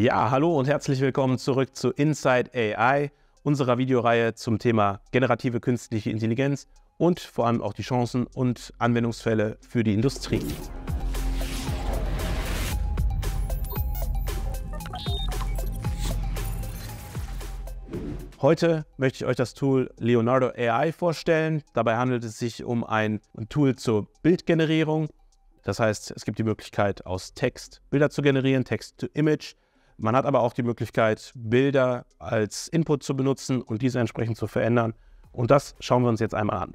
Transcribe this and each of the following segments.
Ja, hallo und herzlich willkommen zurück zu Inside AI, unserer Videoreihe zum Thema generative künstliche Intelligenz und vor allem auch die Chancen und Anwendungsfälle für die Industrie. Heute möchte ich euch das Tool Leonardo AI vorstellen. Dabei handelt es sich um ein Tool zur Bildgenerierung. Das heißt, es gibt die Möglichkeit, aus Text Bilder zu generieren, Text to Image man hat aber auch die Möglichkeit, Bilder als Input zu benutzen und diese entsprechend zu verändern. Und das schauen wir uns jetzt einmal an.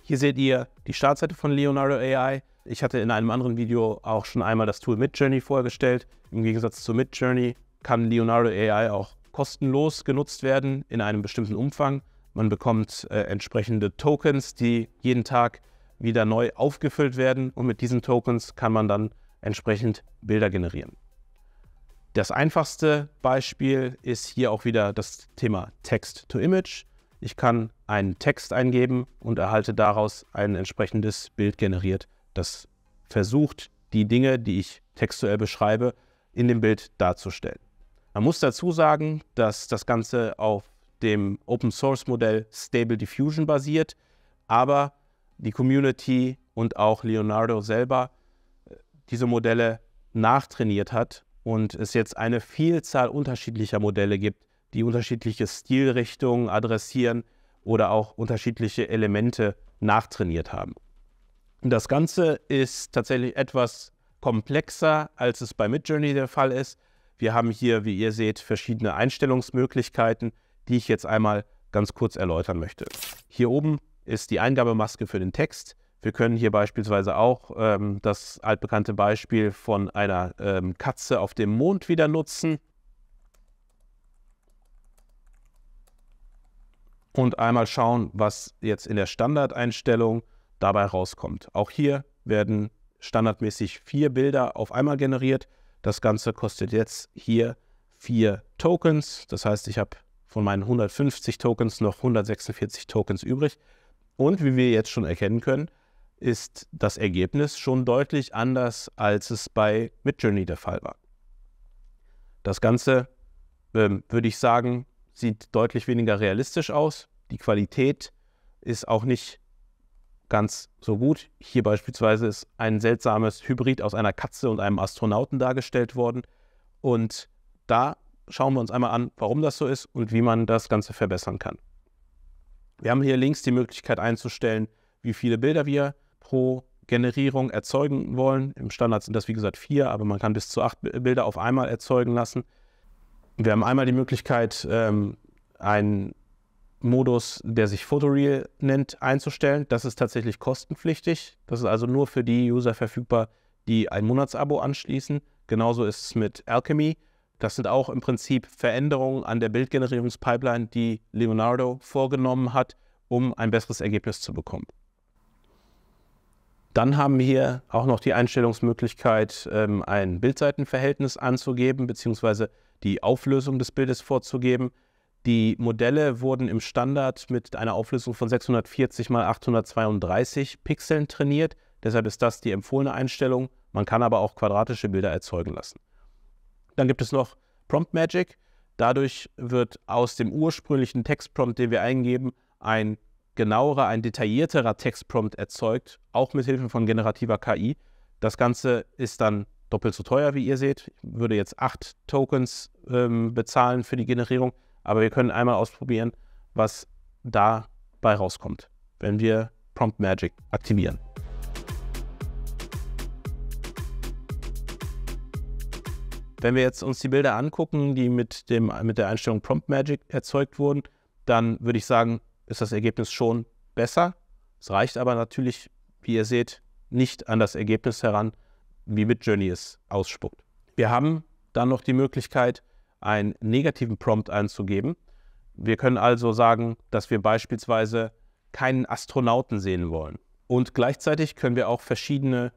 Hier seht ihr die Startseite von Leonardo AI. Ich hatte in einem anderen Video auch schon einmal das Tool Midjourney vorgestellt. Im Gegensatz zu Midjourney kann Leonardo AI auch kostenlos genutzt werden in einem bestimmten Umfang. Man bekommt äh, entsprechende Tokens, die jeden Tag wieder neu aufgefüllt werden und mit diesen Tokens kann man dann entsprechend Bilder generieren. Das einfachste Beispiel ist hier auch wieder das Thema Text to Image. Ich kann einen Text eingeben und erhalte daraus ein entsprechendes Bild generiert, das versucht, die Dinge, die ich textuell beschreibe, in dem Bild darzustellen. Man muss dazu sagen, dass das Ganze auf dem Open Source Modell Stable Diffusion basiert, aber die Community und auch Leonardo selber äh, diese Modelle nachtrainiert hat und es jetzt eine Vielzahl unterschiedlicher Modelle gibt, die unterschiedliche Stilrichtungen adressieren oder auch unterschiedliche Elemente nachtrainiert haben. das Ganze ist tatsächlich etwas komplexer, als es bei Midjourney der Fall ist. Wir haben hier, wie ihr seht, verschiedene Einstellungsmöglichkeiten, die ich jetzt einmal ganz kurz erläutern möchte. Hier oben ist die Eingabemaske für den Text. Wir können hier beispielsweise auch ähm, das altbekannte Beispiel von einer ähm, Katze auf dem Mond wieder nutzen. Und einmal schauen, was jetzt in der Standardeinstellung dabei rauskommt. Auch hier werden standardmäßig vier Bilder auf einmal generiert. Das Ganze kostet jetzt hier vier Tokens. Das heißt, ich habe von meinen 150 Tokens noch 146 Tokens übrig. Und wie wir jetzt schon erkennen können, ist das Ergebnis schon deutlich anders, als es bei Midjourney der Fall war. Das Ganze, ähm, würde ich sagen, sieht deutlich weniger realistisch aus. Die Qualität ist auch nicht ganz so gut. Hier beispielsweise ist ein seltsames Hybrid aus einer Katze und einem Astronauten dargestellt worden. Und da schauen wir uns einmal an, warum das so ist und wie man das Ganze verbessern kann. Wir haben hier links die Möglichkeit einzustellen, wie viele Bilder wir pro Generierung erzeugen wollen. Im Standard sind das wie gesagt vier, aber man kann bis zu acht Bilder auf einmal erzeugen lassen. Wir haben einmal die Möglichkeit, ähm, einen Modus, der sich Photoreal nennt, einzustellen. Das ist tatsächlich kostenpflichtig. Das ist also nur für die User verfügbar, die ein Monatsabo anschließen. Genauso ist es mit Alchemy. Das sind auch im Prinzip Veränderungen an der Bildgenerierungspipeline, die Leonardo vorgenommen hat, um ein besseres Ergebnis zu bekommen. Dann haben wir hier auch noch die Einstellungsmöglichkeit, ähm, ein Bildseitenverhältnis anzugeben, beziehungsweise die Auflösung des Bildes vorzugeben. Die Modelle wurden im Standard mit einer Auflösung von 640 x 832 Pixeln trainiert. Deshalb ist das die empfohlene Einstellung. Man kann aber auch quadratische Bilder erzeugen lassen. Dann gibt es noch Prompt Magic. Dadurch wird aus dem ursprünglichen Textprompt, den wir eingeben, ein genauerer, ein detaillierterer Textprompt erzeugt, auch mit Hilfe von generativer KI. Das Ganze ist dann doppelt so teuer, wie ihr seht. Ich würde jetzt acht Tokens ähm, bezahlen für die Generierung, aber wir können einmal ausprobieren, was dabei rauskommt, wenn wir Prompt Magic aktivieren. Wenn wir jetzt uns die Bilder angucken, die mit, dem, mit der Einstellung Prompt Magic erzeugt wurden, dann würde ich sagen, ist das Ergebnis schon besser. Es reicht aber natürlich, wie ihr seht, nicht an das Ergebnis heran, wie mit Journey es ausspuckt. Wir haben dann noch die Möglichkeit, einen negativen Prompt einzugeben. Wir können also sagen, dass wir beispielsweise keinen Astronauten sehen wollen. Und gleichzeitig können wir auch verschiedene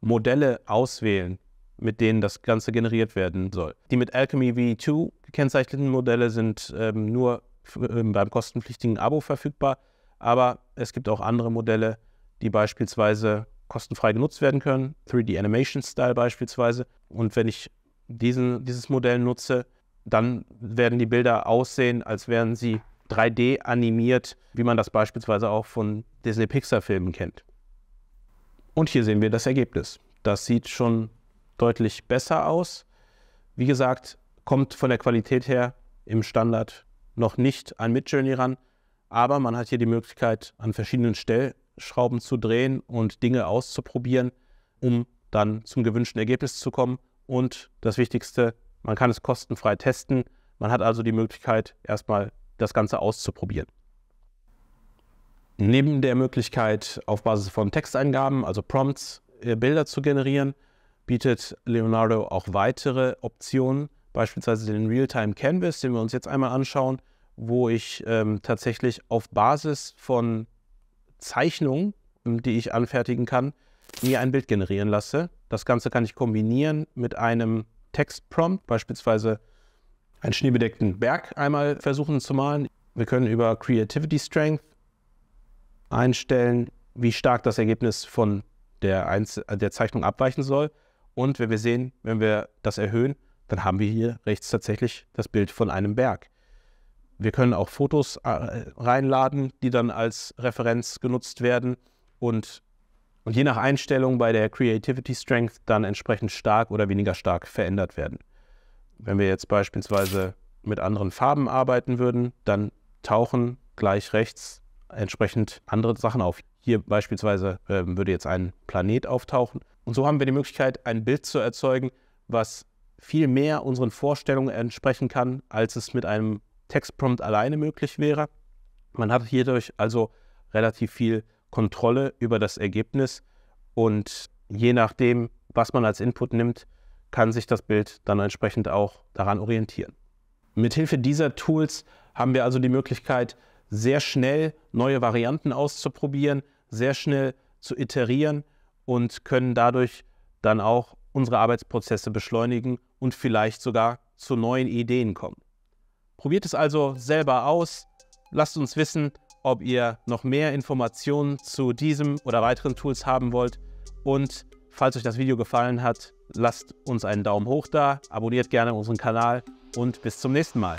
Modelle auswählen, mit denen das Ganze generiert werden soll. Die mit Alchemy V2 gekennzeichneten Modelle sind ähm, nur beim äh, kostenpflichtigen Abo verfügbar. Aber es gibt auch andere Modelle, die beispielsweise kostenfrei genutzt werden können, 3D Animation Style beispielsweise. Und wenn ich diesen, dieses Modell nutze, dann werden die Bilder aussehen, als wären sie 3D animiert, wie man das beispielsweise auch von Disney Pixar Filmen kennt. Und hier sehen wir das Ergebnis. Das sieht schon deutlich besser aus. Wie gesagt, kommt von der Qualität her im Standard noch nicht an Midjourney ran, aber man hat hier die Möglichkeit, an verschiedenen Stellschrauben zu drehen und Dinge auszuprobieren, um dann zum gewünschten Ergebnis zu kommen. Und das Wichtigste, man kann es kostenfrei testen. Man hat also die Möglichkeit, erstmal das Ganze auszuprobieren. Neben der Möglichkeit, auf Basis von Texteingaben, also Prompts, äh, Bilder zu generieren, bietet Leonardo auch weitere Optionen, beispielsweise den Realtime Canvas, den wir uns jetzt einmal anschauen, wo ich ähm, tatsächlich auf Basis von Zeichnungen, ähm, die ich anfertigen kann, mir ein Bild generieren lasse. Das Ganze kann ich kombinieren mit einem Textprompt, beispielsweise einen schneebedeckten Berg einmal versuchen zu malen. Wir können über Creativity Strength einstellen, wie stark das Ergebnis von der, Einzel der Zeichnung abweichen soll. Und wenn wir sehen, wenn wir das erhöhen, dann haben wir hier rechts tatsächlich das Bild von einem Berg. Wir können auch Fotos äh, reinladen, die dann als Referenz genutzt werden und, und je nach Einstellung bei der Creativity Strength dann entsprechend stark oder weniger stark verändert werden. Wenn wir jetzt beispielsweise mit anderen Farben arbeiten würden, dann tauchen gleich rechts entsprechend andere Sachen auf. Hier beispielsweise äh, würde jetzt ein Planet auftauchen. Und so haben wir die Möglichkeit, ein Bild zu erzeugen, was viel mehr unseren Vorstellungen entsprechen kann, als es mit einem Textprompt alleine möglich wäre. Man hat hierdurch also relativ viel Kontrolle über das Ergebnis und je nachdem, was man als Input nimmt, kann sich das Bild dann entsprechend auch daran orientieren. Mithilfe dieser Tools haben wir also die Möglichkeit, sehr schnell neue Varianten auszuprobieren, sehr schnell zu iterieren und können dadurch dann auch unsere Arbeitsprozesse beschleunigen und vielleicht sogar zu neuen Ideen kommen. Probiert es also selber aus. Lasst uns wissen, ob ihr noch mehr Informationen zu diesem oder weiteren Tools haben wollt. Und falls euch das Video gefallen hat, lasst uns einen Daumen hoch da, abonniert gerne unseren Kanal und bis zum nächsten Mal.